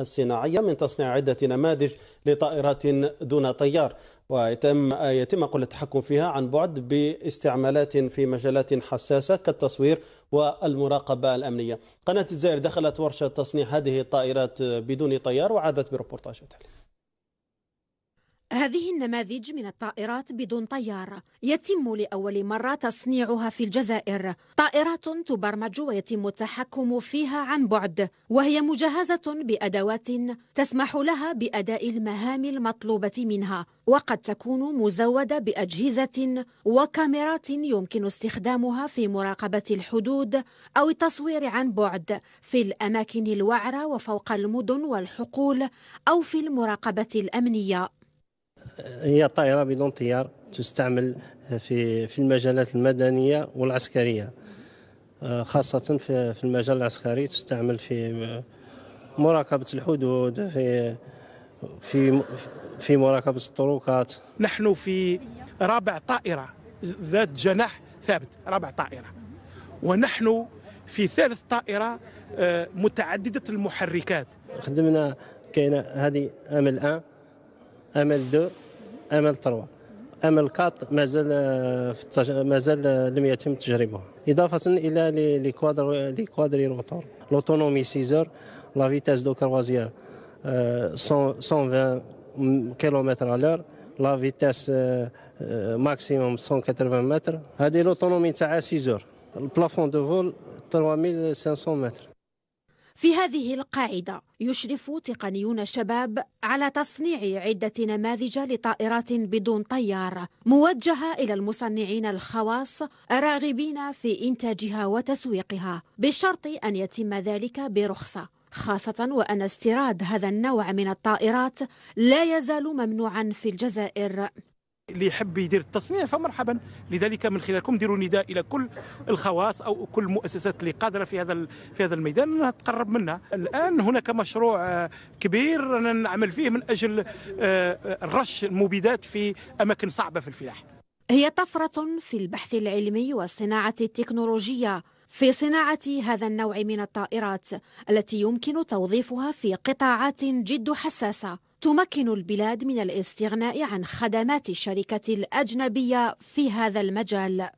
الصناعية من تصنيع عدة نماذج لطائرات دون طيار ويتم يتم قل التحكم فيها عن بعد باستعمالات في مجالات حساسة كالتصوير والمراقبة الأمنية قناة الزائر دخلت ورشة تصنيع هذه الطائرات بدون طيار وعادت بروبورتاج هذه النماذج من الطائرات بدون طيار يتم لأول مرة تصنيعها في الجزائر طائرات تبرمج ويتم التحكم فيها عن بعد وهي مجهزة بأدوات تسمح لها بأداء المهام المطلوبة منها وقد تكون مزودة بأجهزة وكاميرات يمكن استخدامها في مراقبة الحدود أو التصوير عن بعد في الأماكن الوعرة وفوق المدن والحقول أو في المراقبة الأمنية هي طائرة بدون طيار تستعمل آه، في في المجالات المدنية والعسكرية آه، خاصة في المجال العسكري تستعمل في آه، مراقبة الحدود في في في مراقبة الطرقات نحن في رابع طائرة ذات جناح ثابت رابع طائرة ونحن في ثالث طائرة متعددة المحركات خدمنا كاينة هذه أم الآن امل دو امل تروا امل كات مازال آه، التج... مازال آه، لم يتم تجربه اضافه الى لي, كوادر لي كوادري روتور لوتونومي سيزور لا فيتاس دو كروازيير 120 كيلومتر على الاور لا فيتاس ماكسيموم 180 متر هذه لوتونومي تاعها سيزور البلافون دو فول 3500 متر في هذه القاعدة يشرف تقنيون شباب على تصنيع عدة نماذج لطائرات بدون طيار موجهة إلى المصنعين الخواص الراغبين في إنتاجها وتسويقها بشرط أن يتم ذلك برخصة خاصة وأن استيراد هذا النوع من الطائرات لا يزال ممنوعا في الجزائر اللي يحب يدير التصنيع فمرحبا لذلك من خلالكم ديروا نداء الى كل الخواص او كل المؤسسات اللي قادره في هذا في هذا الميدان انها تقرب منها الان هناك مشروع آه، كبير نعمل فيه من اجل آه، رش المبيدات في اماكن صعبه في الفلاح هي طفره في البحث العلمي والصناعه التكنولوجيه في صناعة هذا النوع من الطائرات التي يمكن توظيفها في قطاعات جد حساسة تمكن البلاد من الاستغناء عن خدمات الشركة الأجنبية في هذا المجال